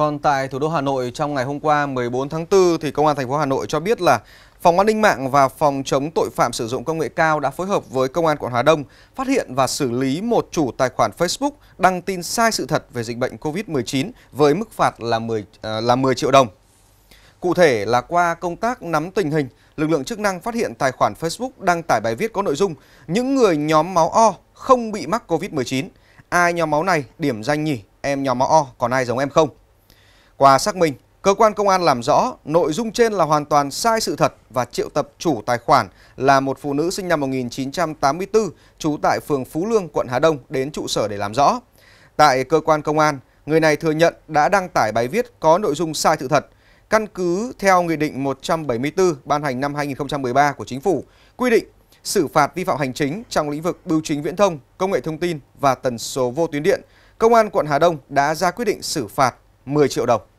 Còn tại thủ đô Hà Nội trong ngày hôm qua 14 tháng 4 thì công an thành phố Hà Nội cho biết là Phòng an ninh mạng và phòng chống tội phạm sử dụng công nghệ cao đã phối hợp với công an quận Hà Đông phát hiện và xử lý một chủ tài khoản Facebook đăng tin sai sự thật về dịch bệnh Covid-19 với mức phạt là 10 ờ, là 10 triệu đồng. Cụ thể là qua công tác nắm tình hình, lực lượng chức năng phát hiện tài khoản Facebook đăng tải bài viết có nội dung những người nhóm máu O không bị mắc Covid-19. Ai nhóm máu này điểm danh nhỉ? Em nhóm máu O, còn ai giống em không? Qua xác minh, cơ quan công an làm rõ nội dung trên là hoàn toàn sai sự thật và triệu tập chủ tài khoản là một phụ nữ sinh năm 1984 trú tại phường Phú Lương, quận Hà Đông đến trụ sở để làm rõ. Tại cơ quan công an, người này thừa nhận đã đăng tải bài viết có nội dung sai sự thật, căn cứ theo Nghị định 174 ban hành năm 2013 của Chính phủ, quy định xử phạt vi phạm hành chính trong lĩnh vực bưu chính viễn thông, công nghệ thông tin và tần số vô tuyến điện, Công an quận Hà Đông đã ra quyết định xử phạt 10 triệu đồng.